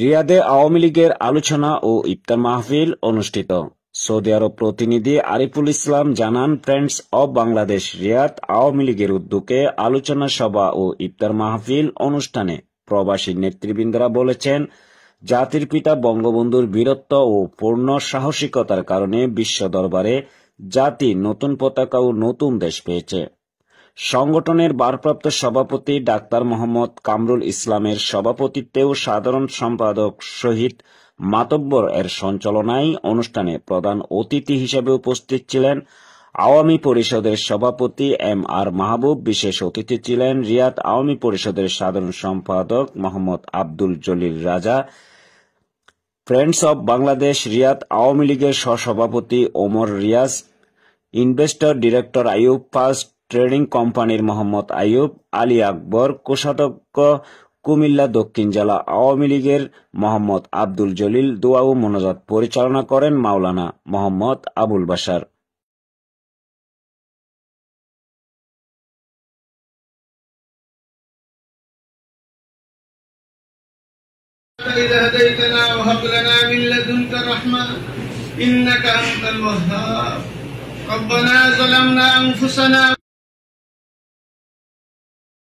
রিয়াদে আওয়ামী লীগের আলোচনা ও ইফতার মাহফিল অনুষ্ঠিত সৌদি আরব প্রতিনিধি আরিফুল ইসলাম জানান ফ্রেন্ডস অব বাংলাদেশ রিয়াদ আওয়ামী লীগের উদ্যোগে আলোচনা সভা ও ইফতার মাহফিল অনুষ্ঠানে প্রবাসী নেতৃবৃন্দরা বলেছেন জাতির পিতা বঙ্গবন্ধুর বীরত্ব ও পূর্ণ সাহসিকতার কারণে বিশ্ব দরবারে জাতি নতুন পতাকা ও নতুন দেশ পেয়েছে সংগঠনের ভারপ্রাপ্ত সভাপতি ডাক্তার মোহাম্মদ কামরুল ইসলামের সভাপতিত্বেও সাধারণ সম্পাদক শহীদ মাতব্বর এর সঞ্চালনায় অনুষ্ঠানে প্রধান অতিথি হিসেবে উপস্থিত ছিলেন আওয়ামী পরিষদের সভাপতি এম আর মাহবুব বিশেষ অতিথি ছিলেন রিয়াদ আওয়ামী পরিষদের সাধারণ সম্পাদক Mohammad Abdul Jalil Raja friends of Bangladesh Riyadh আওয়ামী লীগের সহসভাপতি Omar Riaz investor director Ayub fast trading কোম্পানির মোহাম্মদ আইয়ুব আলী আকবর কোষাধ্যক্ষ কুমিল্লা দক্ষিণ জেলা আওয়ামী লীগের মোহাম্মদ আব্দুল জলিল দোয়া ও পরিচালনা করেন মাওলানা মোহাম্মদ আবুল বাসার إذا هديتنا وهب لنا من لدنك رحمة إنك أنت الوهاب ربنا ظلمنا أنفسنا